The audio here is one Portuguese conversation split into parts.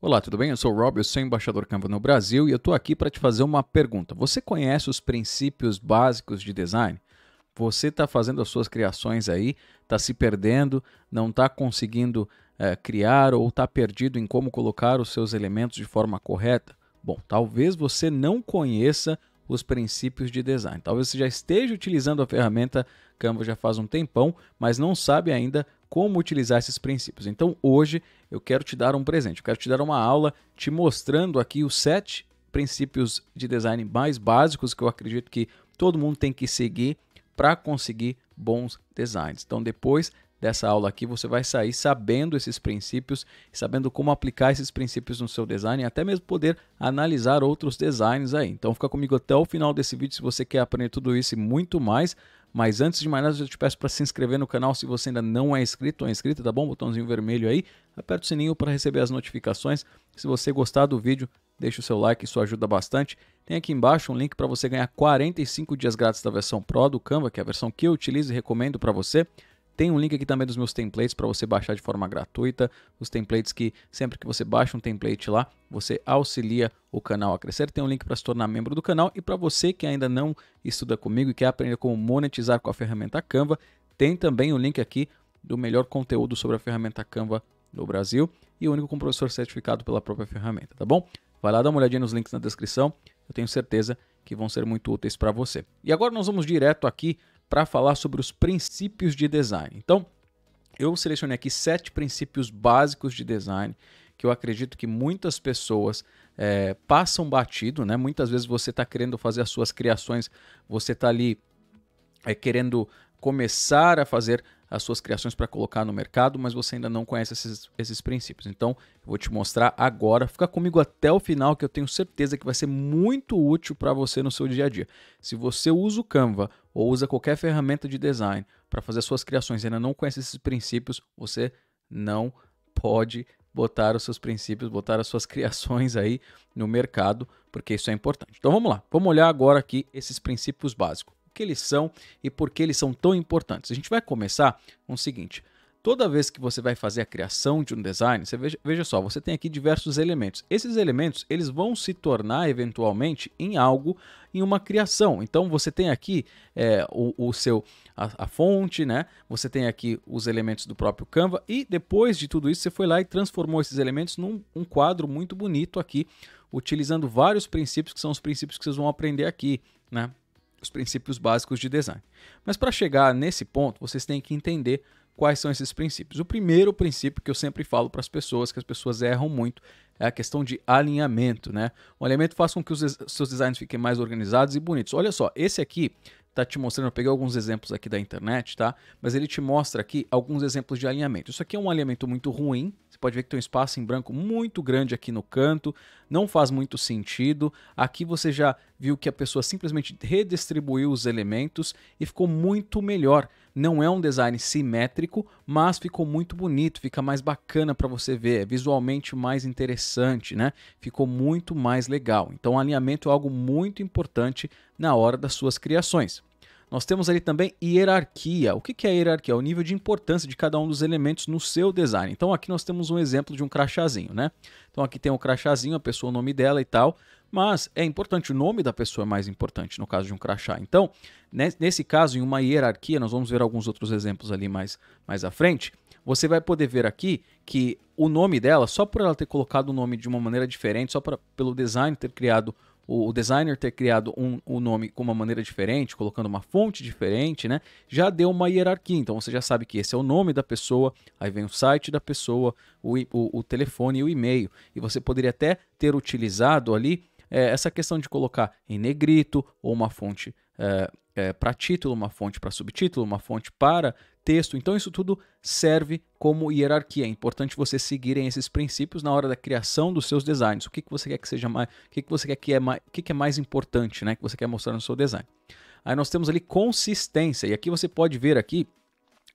Olá, tudo bem? Eu sou o Rob, eu sou embaixador Canva no Brasil e eu estou aqui para te fazer uma pergunta. Você conhece os princípios básicos de design? Você está fazendo as suas criações aí, está se perdendo, não está conseguindo é, criar ou está perdido em como colocar os seus elementos de forma correta? Bom, talvez você não conheça os princípios de design. Talvez você já esteja utilizando a ferramenta Canva já faz um tempão, mas não sabe ainda como utilizar esses princípios. Então hoje eu quero te dar um presente, eu quero te dar uma aula te mostrando aqui os sete princípios de design mais básicos que eu acredito que todo mundo tem que seguir para conseguir bons designs. Então depois dessa aula aqui você vai sair sabendo esses princípios, sabendo como aplicar esses princípios no seu design e até mesmo poder analisar outros designs aí. Então fica comigo até o final desse vídeo se você quer aprender tudo isso e muito mais. Mas antes de mais nada, eu te peço para se inscrever no canal se você ainda não é inscrito ou é inscrito, tá bom? Botãozinho vermelho aí. Aperta o sininho para receber as notificações. Se você gostar do vídeo, deixa o seu like, isso ajuda bastante. Tem aqui embaixo um link para você ganhar 45 dias grátis da versão Pro do Canva, que é a versão que eu utilizo e recomendo para você. Tem um link aqui também dos meus templates para você baixar de forma gratuita. Os templates que sempre que você baixa um template lá, você auxilia o canal a crescer. Tem um link para se tornar membro do canal e para você que ainda não estuda comigo e quer aprender como monetizar com a ferramenta Canva, tem também o um link aqui do melhor conteúdo sobre a ferramenta Canva no Brasil e o único com professor certificado pela própria ferramenta, tá bom? Vai lá dar uma olhadinha nos links na descrição, eu tenho certeza que vão ser muito úteis para você. E agora nós vamos direto aqui para falar sobre os princípios de design. Então, eu selecionei aqui sete princípios básicos de design que eu acredito que muitas pessoas é, passam batido, né? Muitas vezes você está querendo fazer as suas criações, você está ali é, querendo começar a fazer as suas criações para colocar no mercado, mas você ainda não conhece esses, esses princípios. Então, eu vou te mostrar agora. Fica comigo até o final, que eu tenho certeza que vai ser muito útil para você no seu dia a dia. Se você usa o Canva ou usa qualquer ferramenta de design para fazer suas criações e ainda não conhece esses princípios, você não pode botar os seus princípios, botar as suas criações aí no mercado, porque isso é importante. Então vamos lá, vamos olhar agora aqui esses princípios básicos. O que eles são e por que eles são tão importantes. A gente vai começar com o seguinte: toda vez que você vai fazer a criação de um design, você veja, veja só, você tem aqui diversos elementos. Esses elementos, eles vão se tornar eventualmente em algo, em uma criação. Então você tem aqui é, o, o, seu a, a, fonte, né? Você tem aqui os elementos do próprio Canva e depois de tudo isso você foi lá e transformou esses elementos num um quadro muito bonito aqui, utilizando vários princípios que são os princípios que vocês vão aprender aqui, né? os princípios básicos de design. Mas para chegar nesse ponto, vocês têm que entender quais são esses princípios. O primeiro princípio que eu sempre falo para as pessoas, que as pessoas erram muito, é a questão de alinhamento, né? O alinhamento faz com que os seus designs fiquem mais organizados e bonitos. Olha só, esse aqui tá te mostrando, eu peguei alguns exemplos aqui da internet, tá? Mas ele te mostra aqui alguns exemplos de alinhamento. Isso aqui é um alinhamento muito ruim, você pode ver que tem um espaço em branco muito grande aqui no canto, não faz muito sentido. Aqui você já viu que a pessoa simplesmente redistribuiu os elementos e ficou muito melhor. Não é um design simétrico, mas ficou muito bonito, fica mais bacana para você ver, é visualmente mais interessante, né? Ficou muito mais legal. Então, alinhamento é algo muito importante na hora das suas criações. Nós temos ali também hierarquia. O que é hierarquia? É o nível de importância de cada um dos elementos no seu design. Então aqui nós temos um exemplo de um crachazinho, né? Então aqui tem o um crachazinho, a pessoa, o nome dela e tal. Mas é importante, o nome da pessoa é mais importante no caso de um crachá. Então, né, nesse caso, em uma hierarquia, nós vamos ver alguns outros exemplos ali mais, mais à frente. Você vai poder ver aqui que o nome dela, só por ela ter colocado o nome de uma maneira diferente, só pra, pelo design ter criado o, designer ter criado um, o nome com uma maneira diferente, colocando uma fonte diferente, né? Já deu uma hierarquia. Então você já sabe que esse é o nome da pessoa, aí vem o site da pessoa, o, o, o telefone e o e-mail. E você poderia até ter utilizado ali é, essa questão de colocar em negrito ou uma fonte é, é, para título, uma fonte para subtítulo, uma fonte para texto. Então, isso tudo serve como hierarquia. É importante vocês seguirem esses princípios na hora da criação dos seus designs. O que, que você quer que seja mais. O que, que você quer que é mais. O que, que é mais importante, né? Que você quer mostrar no seu design. Aí nós temos ali consistência. E aqui você pode ver aqui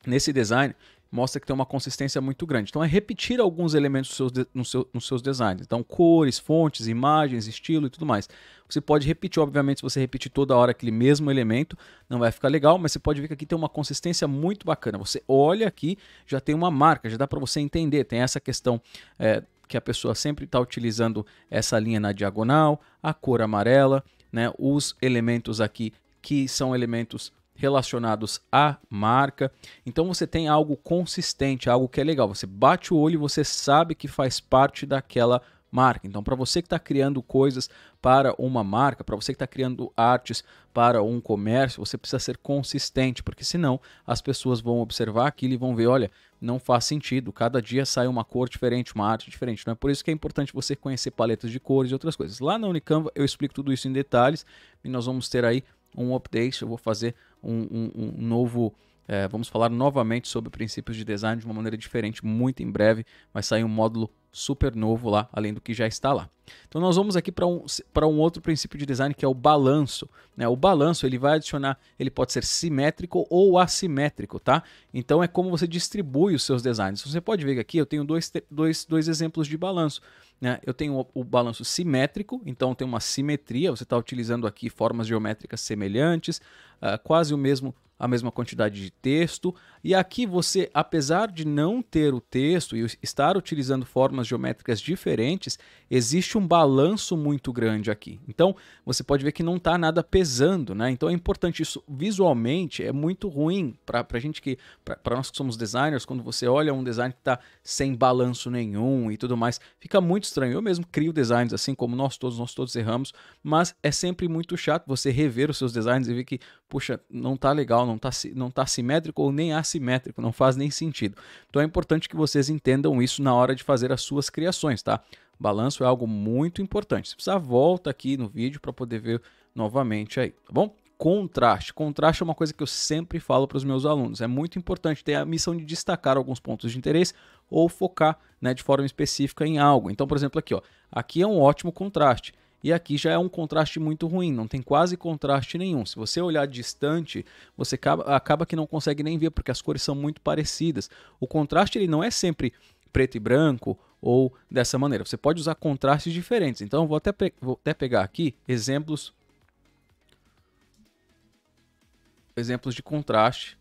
nesse design mostra que tem uma consistência muito grande. Então é repetir alguns elementos nos seus, no seu, nos seus designs. Então cores, fontes, imagens, estilo e tudo mais. Você pode repetir, obviamente, se você repetir toda hora aquele mesmo elemento, não vai ficar legal, mas você pode ver que aqui tem uma consistência muito bacana. Você olha aqui, já tem uma marca, já dá para você entender. Tem essa questão é, que a pessoa sempre está utilizando essa linha na diagonal, a cor amarela, né, os elementos aqui que são elementos relacionados à marca. Então você tem algo consistente, algo que é legal. Você bate o olho e você sabe que faz parte daquela marca. Então, para você que está criando coisas para uma marca, para você que está criando artes para um comércio, você precisa ser consistente, porque senão as pessoas vão observar aquilo e vão ver: olha, não faz sentido, cada dia sai uma cor diferente, uma arte diferente. Não é por isso que é importante você conhecer paletas de cores e outras coisas. Lá na Unicamp eu explico tudo isso em detalhes e nós vamos ter aí um update, eu vou fazer um, um, um novo é, vamos falar novamente sobre princípios de design de uma maneira diferente muito em breve. Vai sair um módulo super novo lá, além do que já está lá. Então nós vamos aqui para um, um outro princípio de design que é o balanço. Né? O balanço ele vai adicionar, ele pode ser simétrico ou assimétrico, tá? Então é como você distribui os seus designs. Você pode ver que aqui eu tenho dois, dois, dois exemplos de balanço. Né? Eu tenho o, o balanço simétrico, então tem uma simetria, você está utilizando aqui formas geométricas semelhantes, uh, quase o mesmo a mesma quantidade de texto. E aqui você, apesar de não ter o texto e estar utilizando formas geométricas diferentes, existe um balanço muito grande aqui. Então você pode ver que não está nada pesando, né? Então é importante isso visualmente, é muito ruim para a gente que, para nós que somos designers, quando você olha um design que está sem balanço nenhum e tudo mais, fica muito estranho. Eu mesmo crio designs assim, como nós todos, nós todos erramos, mas é sempre muito chato você rever os seus designs e ver que puxa, não tá legal, não tá, não tá simétrico ou nem assimétrico, não faz nem sentido. Então é importante que vocês entendam isso na hora de fazer as suas criações, tá? Balanço é algo muito importante. Se precisar, volta aqui no vídeo para poder ver novamente aí, tá bom? Contraste. Contraste é uma coisa que eu sempre falo para os meus alunos. É muito importante ter a missão de destacar alguns pontos de interesse ou focar né, de forma específica em algo. Então, por exemplo, aqui, ó, aqui é um ótimo contraste. E aqui já é um contraste muito ruim, não tem quase contraste nenhum. Se você olhar distante, você acaba, acaba que não consegue nem ver, porque as cores são muito parecidas. O contraste ele não é sempre preto e branco ou dessa maneira. Você pode usar contrastes diferentes. Então, vou até, vou até pegar aqui exemplos exemplos de contraste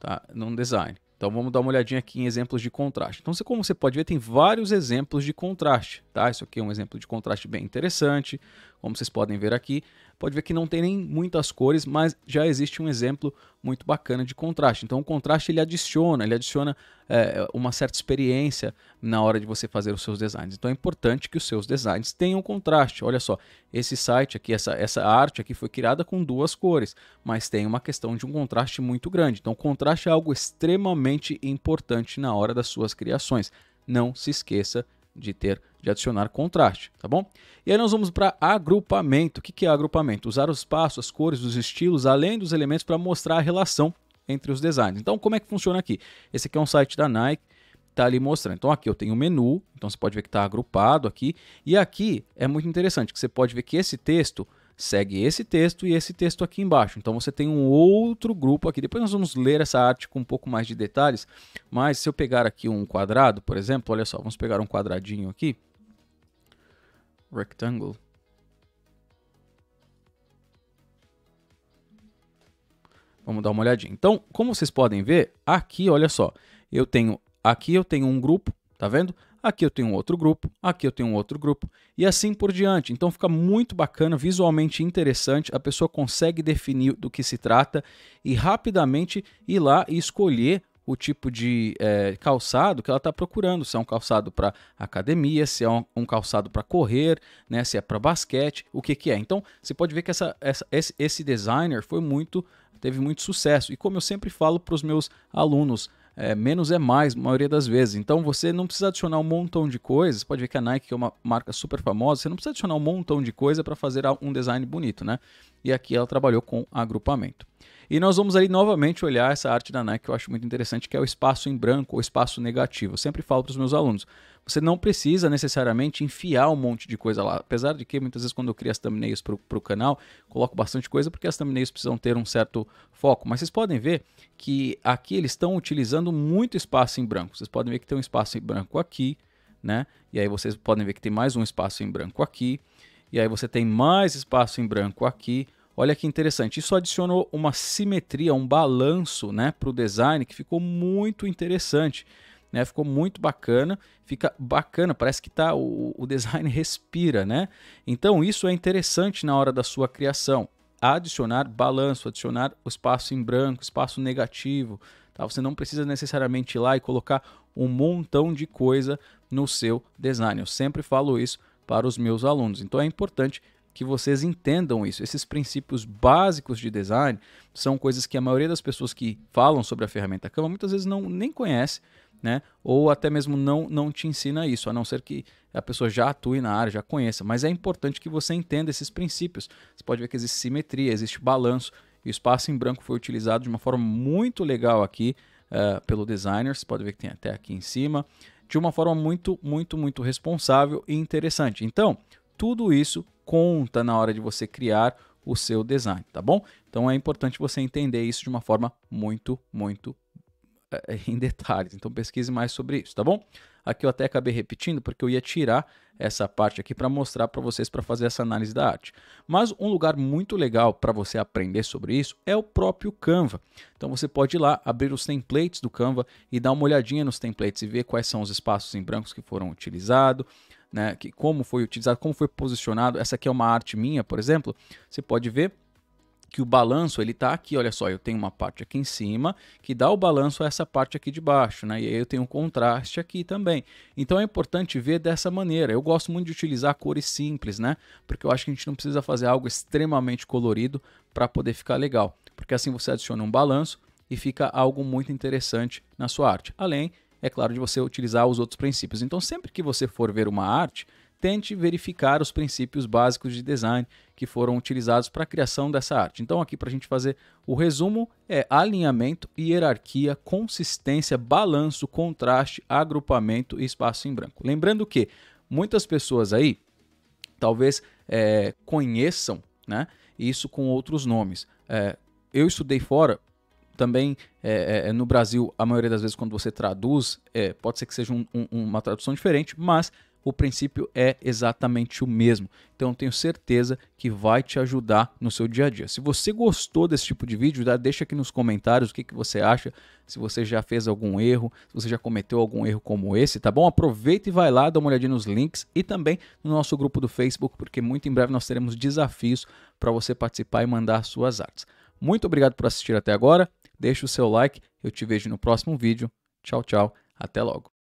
tá, num design. Então vamos dar uma olhadinha aqui em exemplos de contraste. Então, você, como você pode ver, tem vários exemplos de contraste. Tá? Isso aqui é um exemplo de contraste bem interessante como vocês podem ver aqui. Pode ver que não tem nem muitas cores, mas já existe um exemplo muito bacana de contraste. Então o contraste ele adiciona, ele adiciona é, uma certa experiência na hora de você fazer os seus designs. Então é importante que os seus designs tenham contraste. Olha só, esse site aqui, essa, essa arte aqui foi criada com duas cores, mas tem uma questão de um contraste muito grande. Então contraste é algo extremamente importante na hora das suas criações. Não se esqueça de ter contraste de adicionar contraste, tá bom? E aí nós vamos para agrupamento. O que é agrupamento? Usar os espaços, as cores, os estilos, além dos elementos para mostrar a relação entre os designs. Então, como é que funciona aqui? Esse aqui é um site da Nike, tá ali mostrando. Então aqui eu tenho o um menu, então você pode ver que está agrupado aqui. E aqui é muito interessante que você pode ver que esse texto segue esse texto e esse texto aqui embaixo. Então você tem um outro grupo aqui. Depois nós vamos ler essa arte com um pouco mais de detalhes, mas se eu pegar aqui um quadrado, por exemplo, olha só, vamos pegar um quadradinho aqui rectangle. Vamos dar uma olhadinha. Então, como vocês podem ver, aqui, olha só, eu tenho aqui eu tenho um grupo, tá vendo? Aqui eu tenho outro grupo, aqui eu tenho outro grupo e assim por diante. Então fica muito bacana, visualmente interessante, a pessoa consegue definir do que se trata e rapidamente ir lá e escolher o tipo de é, calçado que ela está procurando, se é um calçado para academia, se é um, um calçado para correr, né, se é para basquete, o que, que é. Então você pode ver que essa, essa, esse, esse designer foi muito, teve muito sucesso. E como eu sempre falo para os meus alunos, é, menos é mais, maioria das vezes. Então você não precisa adicionar um montão de coisas. Pode ver que a Nike é uma marca super famosa, você não precisa adicionar um montão de coisa para fazer um design bonito, né? E aqui ela trabalhou com agrupamento. E nós vamos ali novamente olhar essa arte da Nike que eu acho muito interessante, que é o espaço em branco ou espaço negativo. Eu sempre falo para os meus alunos, você não precisa necessariamente enfiar um monte de coisa lá. Apesar de que muitas vezes quando eu crio as thumbnails para o canal, coloco bastante coisa porque as thumbnails precisam ter um certo foco. Mas vocês podem ver que aqui eles estão utilizando muito espaço em branco. Vocês podem ver que tem um espaço em branco aqui, né? E aí vocês podem ver que tem mais um espaço em branco aqui. E aí você tem mais espaço em branco aqui. Olha que interessante. Isso adicionou uma simetria, um balanço né, para o design que ficou muito interessante. Né? Ficou muito bacana. Fica bacana, parece que tá, o, o design respira. Né? Então, isso é interessante na hora da sua criação. Adicionar balanço, adicionar o espaço em branco, espaço negativo. Tá? Você não precisa necessariamente ir lá e colocar um montão de coisa no seu design. Eu sempre falo isso para os meus alunos. Então é importante que vocês entendam isso. Esses princípios básicos de design são coisas que a maioria das pessoas que falam sobre a ferramenta Canva muitas vezes não nem conhece, né? Ou até mesmo não não te ensina isso, a não ser que a pessoa já atue na área, já conheça, mas é importante que você entenda esses princípios. Você pode ver que existe simetria, existe balanço, o espaço em branco foi utilizado de uma forma muito legal aqui uh, pelo designer, você pode ver que tem até aqui em cima, de uma forma muito, muito, muito responsável e interessante. Então, tudo isso conta na hora de você criar o seu design, tá bom? Então é importante você entender isso de uma forma muito, muito é, em detalhes. Então pesquise mais sobre isso, tá bom? Aqui eu até acabei repetindo porque eu ia tirar essa parte aqui para mostrar para vocês para fazer essa análise da arte. Mas um lugar muito legal para você aprender sobre isso é o próprio Canva. Então você pode ir lá, abrir os templates do Canva e dar uma olhadinha nos templates e ver quais são os espaços em brancos que foram utilizados, né, que, como foi utilizado, como foi posicionado. Essa aqui é uma arte minha, por exemplo. Você pode ver que o balanço ele tá aqui, olha só, eu tenho uma parte aqui em cima que dá o balanço a essa parte aqui de baixo, né? E aí eu tenho um contraste aqui também. Então é importante ver dessa maneira. Eu gosto muito de utilizar cores simples, né? Porque eu acho que a gente não precisa fazer algo extremamente colorido para poder ficar legal, porque assim você adiciona um balanço e fica algo muito interessante na sua arte. Além é claro, de você utilizar os outros princípios. Então, sempre que você for ver uma arte, tente verificar os princípios básicos de design que foram utilizados para a criação dessa arte. Então, aqui para a gente fazer o resumo, é alinhamento, hierarquia, consistência, balanço, contraste, agrupamento e espaço em branco. Lembrando que muitas pessoas aí talvez é, conheçam né, isso com outros nomes. É, eu estudei fora também é, é, é, no Brasil, a maioria das vezes, quando você traduz, é, pode ser que seja um, um, uma tradução diferente, mas o princípio é exatamente o mesmo. Então, tenho certeza que vai te ajudar no seu dia a dia. Se você gostou desse tipo de vídeo, deixa aqui nos comentários o que, que você acha, se você já fez algum erro, se você já cometeu algum erro como esse, tá bom? Aproveita e vai lá, dá uma olhadinha nos links e também no nosso grupo do Facebook, porque muito em breve nós teremos desafios para você participar e mandar suas artes. Muito obrigado por assistir até agora deixe o seu like. Eu te vejo no próximo vídeo. Tchau, tchau. Até logo.